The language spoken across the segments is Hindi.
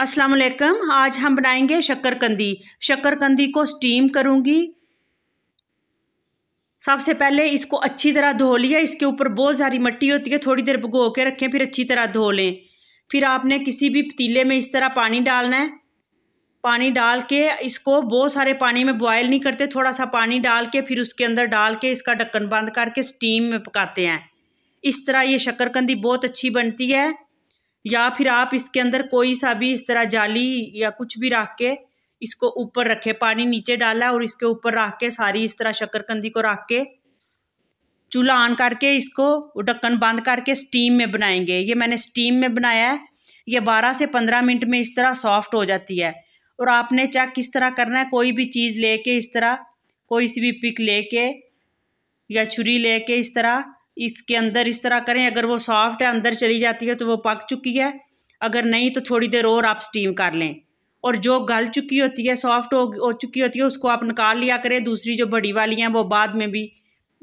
अस्सलाम वालेकुम आज हम बनाएंगे शक्करकंदी शक्करकंदी को स्टीम करूँगी सबसे पहले इसको अच्छी तरह धो लिया इसके ऊपर बहुत सारी मिट्टी होती है थोड़ी देर भिगो के रखें फिर अच्छी तरह धो लें फिर आपने किसी भी पतीले में इस तरह पानी डालना है पानी डाल के इसको बहुत सारे पानी में बॉयल नहीं करते थोड़ा सा पानी डाल के फिर उसके अंदर डाल के इसका ढक्कन बंद करके स्टीम में पकाते हैं इस तरह ये शक्करकंदी बहुत अच्छी बनती है या फिर आप इसके अंदर कोई सा भी इस तरह जाली या कुछ भी रख के इसको ऊपर रखे पानी नीचे डाला और इसके ऊपर रख के सारी इस तरह शक्करकंदी को रख के चूल्हा ऑन करके इसको ढक्कन बंद करके स्टीम में बनाएंगे ये मैंने स्टीम में बनाया है ये बारह से पंद्रह मिनट में इस तरह सॉफ्ट हो जाती है और आपने चेक किस तरह करना है कोई भी चीज़ लेके इस तरह कोई सी भी पिक लेके या छुरी लेके इस तरह इसके अंदर इस तरह करें अगर वो सॉफ्ट है अंदर चली जाती है तो वो पक चुकी है अगर नहीं तो थोड़ी देर और आप स्टीम कर लें और जो गल चुकी होती है सॉफ्ट हो, हो चुकी होती है उसको आप निकाल लिया करें दूसरी जो बड़ी वाली हैं वो बाद में भी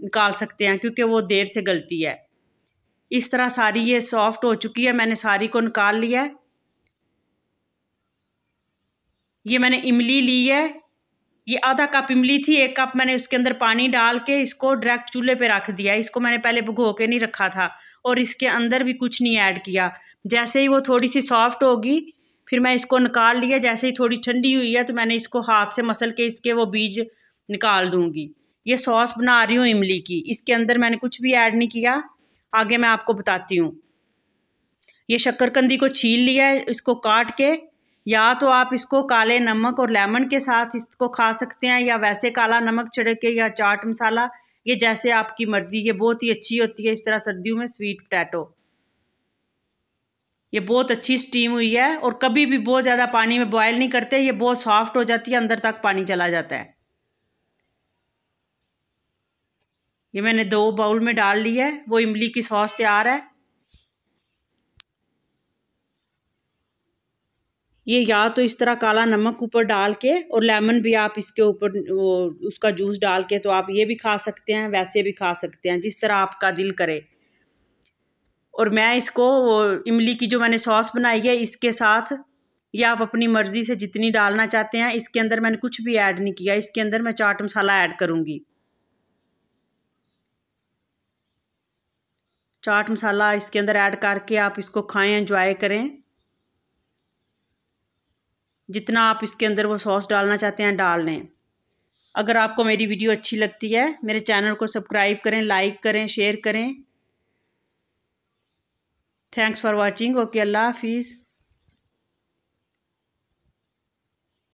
निकाल सकते हैं क्योंकि वो देर से गलती है इस तरह सारी ये सॉफ्ट हो चुकी है मैंने सारी को निकाल लिया है ये मैंने इमली ली है ये आधा कप इमली थी एक कप मैंने उसके अंदर पानी डाल के इसको डायरेक्ट चूल्हे पे रख दिया इसको मैंने पहले भुगो के नहीं रखा था और इसके अंदर भी कुछ नहीं ऐड किया जैसे ही वो थोड़ी सी सॉफ्ट होगी फिर मैं इसको निकाल लिया जैसे ही थोड़ी ठंडी हुई है तो मैंने इसको हाथ से मसल के इसके वो बीज निकाल दूँगी ये सॉस बना रही हूँ इमली की इसके अंदर मैंने कुछ भी ऐड नहीं किया आगे मैं आपको बताती हूँ ये शक्करकंदी को छील लिया इसको काट के या तो आप इसको काले नमक और लेमन के साथ इसको खा सकते हैं या वैसे काला नमक छिड़क के या चाट मसाला ये जैसे आपकी मर्ज़ी ये बहुत ही अच्छी होती है इस तरह सर्दियों में स्वीट पटैटो ये बहुत अच्छी स्टीम हुई है और कभी भी बहुत ज़्यादा पानी में बॉयल नहीं करते ये बहुत सॉफ्ट हो जाती है अंदर तक पानी चला जाता है ये मैंने दो बाउल में डाल ली है वो इमली की सॉस तैयार है ये या तो इस तरह काला नमक ऊपर डाल के और लेमन भी आप इसके ऊपर उसका जूस डाल के तो आप ये भी खा सकते हैं वैसे भी खा सकते हैं जिस तरह आपका दिल करे और मैं इसको इमली की जो मैंने सॉस बनाई है इसके साथ ये आप अपनी मर्ज़ी से जितनी डालना चाहते हैं इसके अंदर मैंने कुछ भी ऐड नहीं किया इसके अंदर मैं चाट मसाला ऐड करूँगी चाट मसाला इसके अंदर ऐड करके आप इसको खाएं एंजॉय करें जितना आप इसके अंदर वो सॉस डालना चाहते हैं डाल लें अगर आपको मेरी वीडियो अच्छी लगती है मेरे चैनल को सब्सक्राइब करें लाइक करें शेयर करें थैंक्स फॉर वॉचिंग ओके अल्लाह हाफिज़